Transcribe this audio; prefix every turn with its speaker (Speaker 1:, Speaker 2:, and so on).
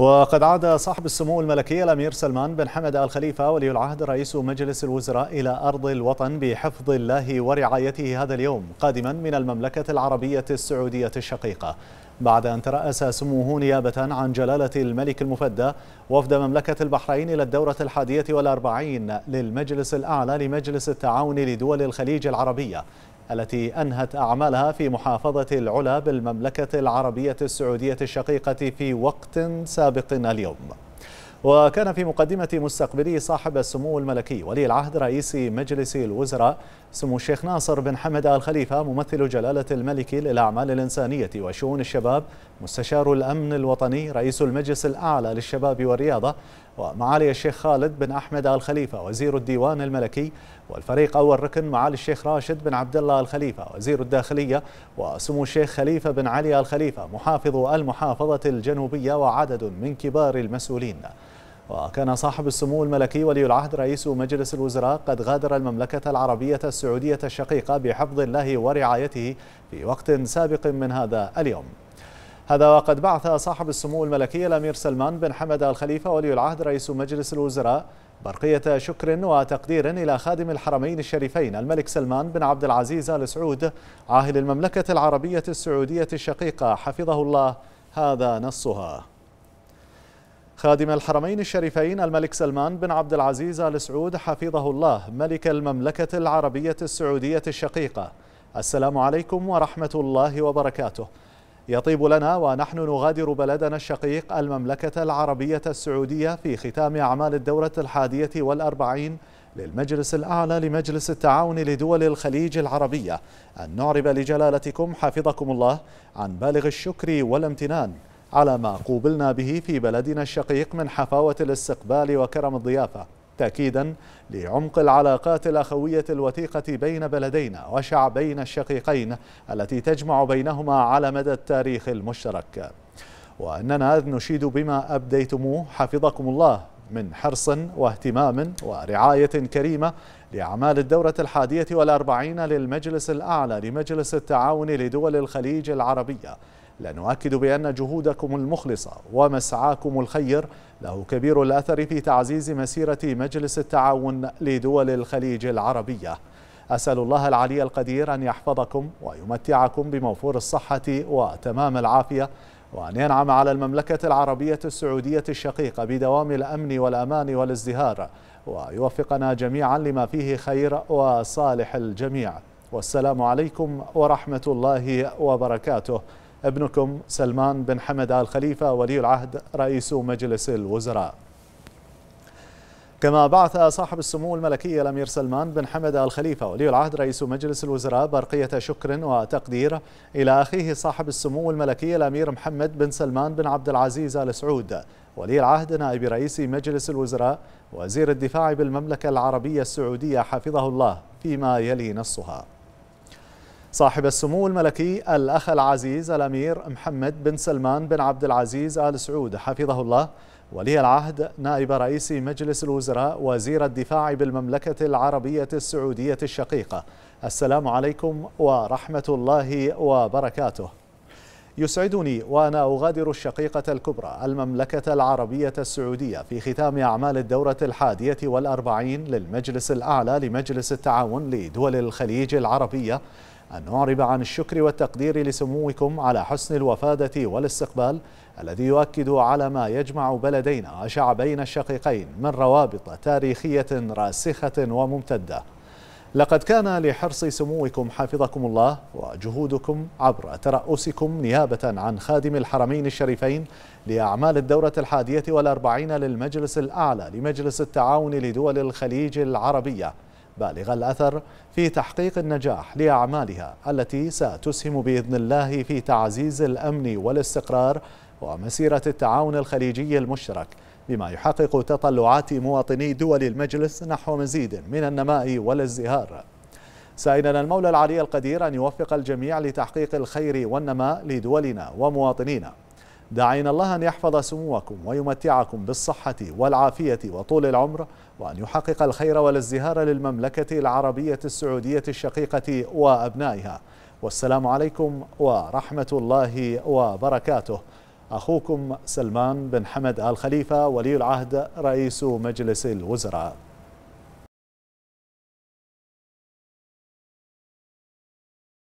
Speaker 1: وقد عاد صاحب السمو الملكي الأمير سلمان بن حمد آل خليفة ولي العهد رئيس مجلس الوزراء إلى أرض الوطن بحفظ الله ورعايته هذا اليوم قادما من المملكة العربية السعودية الشقيقة بعد أن ترأس سموه نيابة عن جلالة الملك المفدى وفد مملكة البحرين إلى الدورة الحادية والأربعين للمجلس الأعلى لمجلس التعاون لدول الخليج العربية التي أنهت أعمالها في محافظة العلا بالمملكة العربية السعودية الشقيقة في وقت سابق اليوم وكان في مقدمة مستقبلي صاحب السمو الملكي ولي العهد رئيس مجلس الوزراء سمو الشيخ ناصر بن حمد آل خليفة ممثل جلالة الملك للأعمال الإنسانية وشؤون الشباب مستشار الأمن الوطني رئيس المجلس الأعلى للشباب والرياضة ومعالي الشيخ خالد بن أحمد آل خليفة وزير الديوان الملكي والفريق أول ركن معالي الشيخ راشد بن عبد الله آل خليفة وزير الداخلية وسمو الشيخ خليفة بن علي آل خليفة محافظ المحافظة الجنوبية وعدد من كبار المسؤولين وكان صاحب السمو الملكي ولي العهد رئيس مجلس الوزراء قد غادر المملكة العربية السعودية الشقيقة بحفظ الله ورعايته في وقت سابق من هذا اليوم هذا وقد بعث صاحب السمو الملكي الأمير سلمان بن حمد الخليفة ولي العهد رئيس مجلس الوزراء برقية شكر وتقدير إلى خادم الحرمين الشريفين الملك سلمان بن عبد العزيز آل سعود عاهل المملكة العربية السعودية الشقيقة حفظه الله هذا نصها خادم الحرمين الشريفين الملك سلمان بن عبد العزيز آل سعود حفظه الله ملك المملكة العربية السعودية الشقيقة السلام عليكم ورحمة الله وبركاته يطيب لنا ونحن نغادر بلدنا الشقيق المملكة العربية السعودية في ختام أعمال الدورة الحادية والأربعين للمجلس الأعلى لمجلس التعاون لدول الخليج العربية أن نعرب لجلالتكم حفظكم الله عن بالغ الشكر والامتنان على ما قوبلنا به في بلدنا الشقيق من حفاوة الاستقبال وكرم الضيافة تأكيدا لعمق العلاقات الأخوية الوثيقة بين بلدينا وشعبين الشقيقين التي تجمع بينهما على مدى التاريخ المشترك وأننا نشيد بما أبديتموه حفظكم الله من حرص واهتمام ورعاية كريمة لأعمال الدورة الحادية والأربعين للمجلس الأعلى لمجلس التعاون لدول الخليج العربية لنؤكد بأن جهودكم المخلصة ومسعاكم الخير له كبير الأثر في تعزيز مسيرة مجلس التعاون لدول الخليج العربية أسأل الله العلي القدير أن يحفظكم ويمتعكم بموفور الصحة وتمام العافية وأن ينعم على المملكة العربية السعودية الشقيقة بدوام الأمن والأمان والازدهار ويوفقنا جميعا لما فيه خير وصالح الجميع والسلام عليكم ورحمة الله وبركاته ابنكم سلمان بن حمد آل خليفة ولي العهد رئيس مجلس الوزراء كما بعث صاحب السمو الملكي الأمير سلمان بن حمد آل خليفة ولي العهد رئيس مجلس الوزراء برقية شكر وتقدير إلى أخيه صاحب السمو الملكي الأمير محمد بن سلمان بن عبد العزيز آل سعود ولي العهد نائب رئيس مجلس الوزراء وزير الدفاع بالمملكة العربية السعودية حفظه الله فيما يلي نصها صاحب السمو الملكي الأخ العزيز الأمير محمد بن سلمان بن عبد العزيز آل سعود حفظه الله ولي العهد نائب رئيس مجلس الوزراء وزير الدفاع بالمملكة العربية السعودية الشقيقة السلام عليكم ورحمة الله وبركاته يسعدني وأنا أغادر الشقيقة الكبرى المملكة العربية السعودية في ختام أعمال الدورة الحادية والأربعين للمجلس الأعلى لمجلس التعاون لدول الخليج العربية أن نعرب عن الشكر والتقدير لسموكم على حسن الوفادة والاستقبال الذي يؤكد على ما يجمع بلدينا وشعبين الشقيقين من روابط تاريخية راسخة وممتدة لقد كان لحرص سموكم حفظكم الله وجهودكم عبر ترأسكم نيابة عن خادم الحرمين الشريفين لأعمال الدورة الحادية والأربعين للمجلس الأعلى لمجلس التعاون لدول الخليج العربية بالغ الأثر في تحقيق النجاح لأعمالها التي ستسهم بإذن الله في تعزيز الأمن والاستقرار ومسيرة التعاون الخليجي المشترك بما يحقق تطلعات مواطني دول المجلس نحو مزيد من النماء والازدهار سائلنا المولى العلي القدير أن يوفق الجميع لتحقيق الخير والنماء لدولنا ومواطنينا داعين الله أن يحفظ سموكم ويمتعكم بالصحة والعافية وطول العمر وأن يحقق الخير والازدهار للمملكة العربية السعودية الشقيقة وأبنائها والسلام عليكم ورحمة الله وبركاته أخوكم سلمان بن حمد آل خليفة ولي العهد رئيس مجلس الوزراء